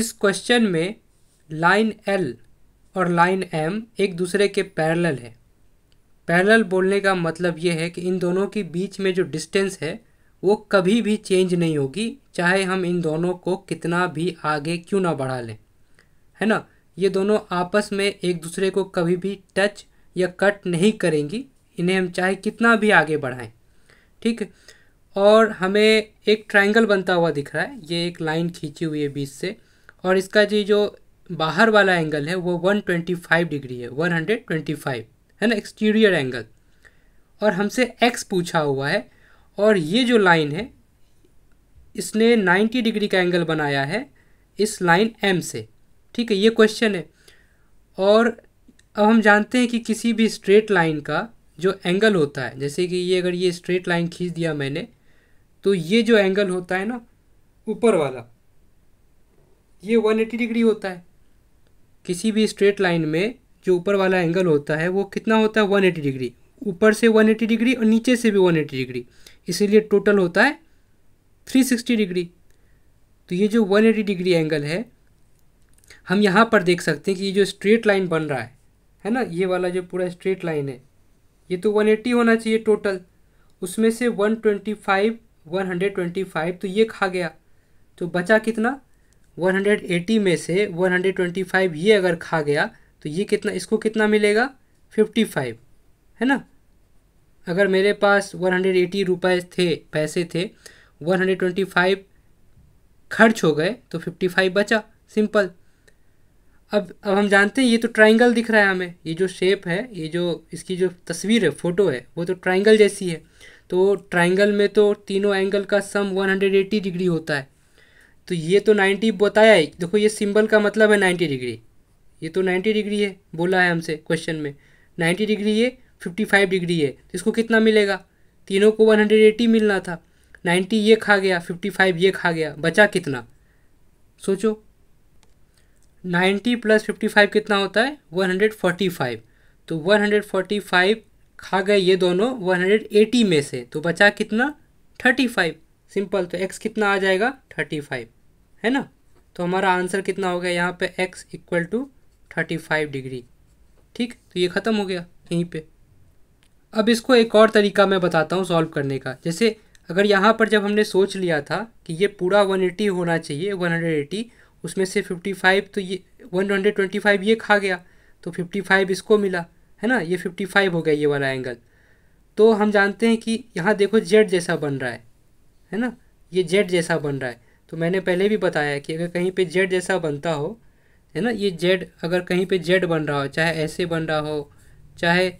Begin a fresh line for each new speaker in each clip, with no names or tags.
इस क्वेश्चन में line L और लाइन एम एक दूसरे के पैरेलल है पैरेलल बोलने का मतलब ये है कि इन दोनों के बीच में जो डिस्टेंस है वो कभी भी चेंज नहीं होगी चाहे हम इन दोनों को कितना भी आगे क्यों ना बढ़ा लें है ना ये दोनों आपस में एक दूसरे को कभी भी टच या कट नहीं करेंगी इन्हें हम चाहे कितना भी आगे बढ़ाएं ठीक है और हमें एक ट्रायंगल बनता हुआ दिख रहा है ये एक लाइन खींची हुई है बीच से और इसका जी जो बाहर वाला एंगल है वो 125 डिग्री है 125 है ना एक्सटीरियर एंगल और हमसे एक्स पूछा हुआ है और ये जो लाइन है इसने 90 डिग्री का एंगल बनाया है इस लाइन एम से ठीक है ये क्वेश्चन है और अब हम जानते हैं कि किसी भी स्ट्रेट लाइन का जो एंगल होता है जैसे कि ये अगर ये स्ट्रेट लाइन खींच दिया मैंने तो ये जो एंगल होता है ना ऊपर वाला ये 180 डिग्री होता है किसी भी स्ट्रेट लाइन में जो ऊपर वाला एंगल होता है वो कितना होता है 180 डिग्री ऊपर से 180 डिग्री और नीचे से भी 180 डिग्री इसीलिए टोटल होता है 360 डिग्री तो ये जो 180 डिग्री एंगल है हम यहाँ पर देख सकते हैं कि ये जो स्ट्रेट लाइन बन रहा है है ना ये वाला जो पूरा स्ट्रेट लाइन है ये तो 180 होना चाहिए टोटल उसमें से 125 125 तो ये खा गया तो बचा कितना 180 में से 125 ये अगर खा गया तो ये कितना इसको कितना मिलेगा 55 है ना अगर मेरे पास 180 रुपए थे पैसे थे 125 खर्च हो गए तो 55 बचा सिंपल अब अब हम जानते हैं ये तो ट्राइंगल दिख रहा है हमें ये जो शेप है ये जो इसकी जो तस्वीर है फ़ोटो है वो तो ट्राइंगल जैसी है तो ट्राइंगल में तो तीनों एंगल का सम 180 डिग्री होता है तो ये तो 90 बताया है देखो ये सिंबल का मतलब है 90 डिग्री ये तो 90 डिग्री है बोला है हमसे क्वेश्चन में 90 डिग्री ये 55 डिग्री है तो इसको कितना मिलेगा तीनों को 180 मिलना था 90 ये खा गया 55 ये खा गया बचा कितना सोचो 90 प्लस 55 कितना होता है 145 तो 145 खा गए ये दोनों 180 में से तो बचा कितना 35 सिंपल तो एक्स कितना आ जाएगा थर्टी फाइव है ना तो हमारा आंसर कितना हो गया यहाँ पे x equal to thirty five degree ठीक तो ये ख़त्म हो गया यहीं पे अब इसको एक और तरीका मैं बताता हूँ सॉल्व करने का जैसे अगर यहाँ पर जब हमने सोच लिया था कि ये पूरा वन एटी होना चाहिए वन हंड्रेड एटी उसमें से फिफ्टी फाइव तो ये वन हंड्रेड ट्वेंटी फाइव ये खा गया तो फिफ्टी फाइव इसको मिला है ना ये फिफ्टी फाइव हो गया ये वाला एंगल तो हम जानते हैं कि यहाँ देखो जेड जैसा बन रहा है है ना ये जेड जैसा बन रहा है तो मैंने पहले भी बताया कि अगर कहीं पे जेड जैसा बनता हो है ना ये जेड अगर कहीं पे जेड बन रहा हो चाहे ऐसे बन रहा हो चाहे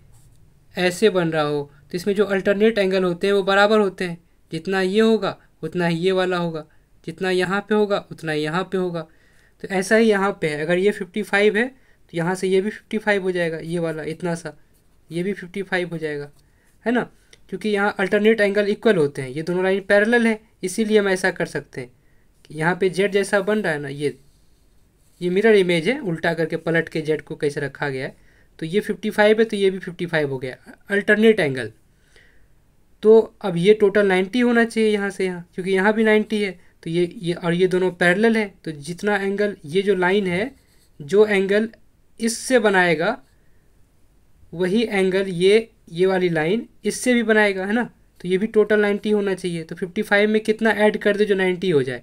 ऐसे बन रहा हो तो इसमें जो अल्टरनेट एंगल होते हैं वो बराबर होते हैं जितना ये होगा उतना ही ये वाला होगा जितना यहाँ पर होगा उतना यहाँ पर होगा तो ऐसा ही यहाँ पर है अगर ये फिफ्टी फाइव है तो यहाँ से ये भी फिफ्टी फाइव हो जाएगा ये वाला इतना सा ये भी फिफ्टी फाइव हो जाएगा है ना क्योंकि यहाँ अल्टरनेट एंगल इक्वल होते हैं ये दोनों लाइन पैरेलल है इसीलिए हम ऐसा कर सकते हैं यहाँ पे जेड जैसा बन रहा है ना ये ये मिरर इमेज है उल्टा करके पलट के जेड को कैसे रखा गया है तो ये 55 है तो ये भी 55 हो गया अल्टरनेट एंगल तो अब ये टोटल 90 होना चाहिए यहाँ से यहाँ क्योंकि यहाँ भी 90 है तो ये ये और ये दोनों पैरेलल है तो जितना एंगल ये जो लाइन है जो एंगल इससे बनाएगा वही एंगल ये ये वाली लाइन इससे भी बनाएगा है ना तो ये भी टोटल 90 होना चाहिए तो 55 में कितना ऐड कर दे जो 90 हो जाए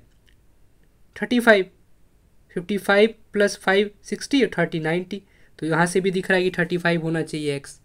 thirty five fifty five plus five sixty thirty ninety तो यहाँ से भी दिख रहा है कि थर्टी फाइव होना चाहिए एक्स